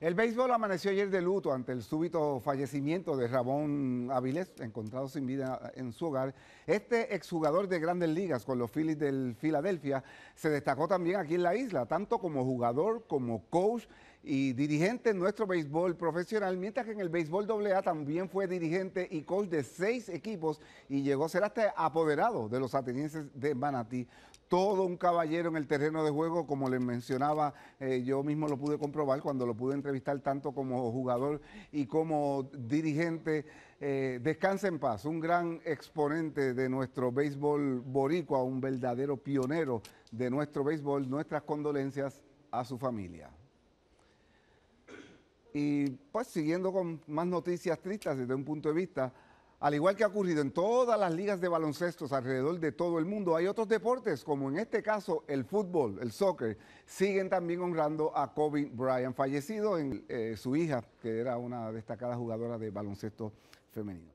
El béisbol amaneció ayer de luto ante el súbito fallecimiento de Rabón Avilés, encontrado sin vida en su hogar. Este exjugador de grandes ligas con los Phillies del Filadelfia se destacó también aquí en la isla, tanto como jugador como coach y dirigente en nuestro béisbol profesional, mientras que en el béisbol AA también fue dirigente y coach de seis equipos y llegó a ser hasta apoderado de los atenienses de Manatí. Todo un caballero en el terreno de juego, como les mencionaba, eh, yo mismo lo pude comprobar cuando lo pude entrevistar tanto como jugador y como dirigente. Eh, descansa en paz, un gran exponente de nuestro béisbol boricua, un verdadero pionero de nuestro béisbol. Nuestras condolencias a su familia. Y pues siguiendo con más noticias tristes desde un punto de vista, al igual que ha ocurrido en todas las ligas de baloncesto alrededor de todo el mundo, hay otros deportes, como en este caso el fútbol, el soccer, siguen también honrando a Kobe Bryant, fallecido en eh, su hija, que era una destacada jugadora de baloncesto femenino.